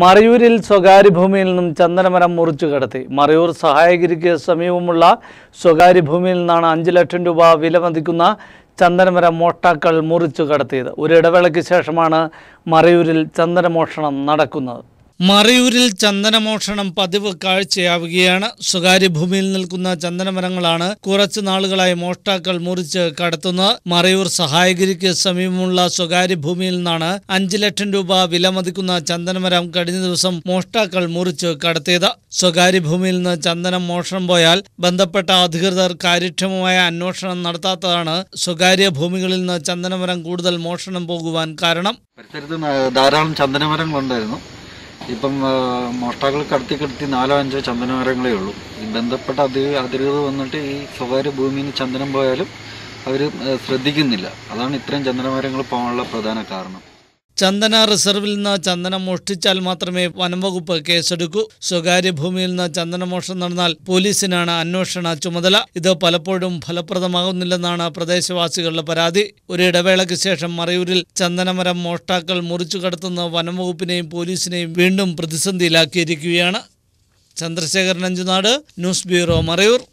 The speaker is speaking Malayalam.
മറയൂരിൽ സ്വകാര്യ ഭൂമിയിൽ നിന്നും ചന്ദനമരം മുറിച്ചു കടത്തി മറയൂർ സഹായഗിരിക്ക് സമീപമുള്ള സ്വകാര്യ ഭൂമിയിൽ നിന്നാണ് അഞ്ചു ലക്ഷം രൂപ വില മതിക്കുന്ന ചന്ദനമരം മോഷ്ടാക്കൾ മുറിച്ചു കടത്തിയത് ഒരു ശേഷമാണ് മറയൂരിൽ ചന്ദനമോഷണം നടക്കുന്നത് മറയൂരിൽ ചന്ദനമോഷണം പതിവ് കാഴ്ചയാവുകയാണ് സ്വകാര്യ ഭൂമിയിൽ നിൽക്കുന്ന ചന്ദനമരങ്ങളാണ് കുറച്ചു നാളുകളായി മോഷ്ടാക്കൾ മുറിച്ച് കടത്തുന്നത് മറയൂർ സഹായഗിരിക്ക് സമീപമുള്ള സ്വകാര്യ ഭൂമിയിൽ നിന്നാണ് അഞ്ചു ലക്ഷം രൂപ വിലമതിക്കുന്ന ചന്ദനമരം കഴിഞ്ഞ ദിവസം മോഷ്ടാക്കൾ മുറിച്ച് കടത്തിയത് സ്വകാര്യ ഭൂമിയിൽ നിന്ന് ചന്ദനം മോഷണം പോയാൽ ബന്ധപ്പെട്ട അധികൃതർ കാര്യക്ഷമമായ അന്വേഷണം നടത്താത്തതാണ് സ്വകാര്യ ഭൂമികളിൽ നിന്ന് ചന്ദനമരം കൂടുതൽ മോഷണം പോകുവാൻ കാരണം ധാരാളം ചന്ദനമരങ്ങളുണ്ടായിരുന്നു ഇപ്പം മോഷ്ടാക്കൾ കടത്തി കടത്തി നാലോ അഞ്ചോ ചന്ദനമരങ്ങളേ ഉള്ളൂ ഈ ബന്ധപ്പെട്ട അതി അതിരുകൾ വന്നിട്ട് ഈ സ്വകാര്യ ഭൂമിയിൽ നിന്ന് ചന്ദനം പോയാലും അവർ ശ്രദ്ധിക്കുന്നില്ല അതാണ് ഇത്രയും ചന്ദനമരങ്ങൾ പോകാനുള്ള പ്രധാന കാരണം ചന്ദന റിസർവിൽ നിന്ന് ചന്ദനം മോഷ്ടിച്ചാൽ മാത്രമേ വനംവകുപ്പ് കേസെടുക്കൂ സ്വകാര്യ ഭൂമിയിൽ നിന്ന് ചന്ദനമോഷണം നടന്നാൽ പോലീസിനാണ് അന്വേഷണ ചുമതല ഇത് പലപ്പോഴും ഫലപ്രദമാകുന്നില്ലെന്നാണ് പ്രദേശവാസികളുടെ പരാതി ഒരു ഇടവേളയ്ക്ക് ശേഷം മറയൂരിൽ ചന്ദനമരം മോഷ്ടാക്കൾ മുറിച്ചു കടത്തുന്ന വനംവകുപ്പിനെയും പോലീസിനെയും വീണ്ടും പ്രതിസന്ധിയിലാക്കിയിരിക്കുകയാണ് ചന്ദ്രശേഖരൻ അഞ്ചുനാട് ന്യൂസ് ബ്യൂറോ മറയൂർ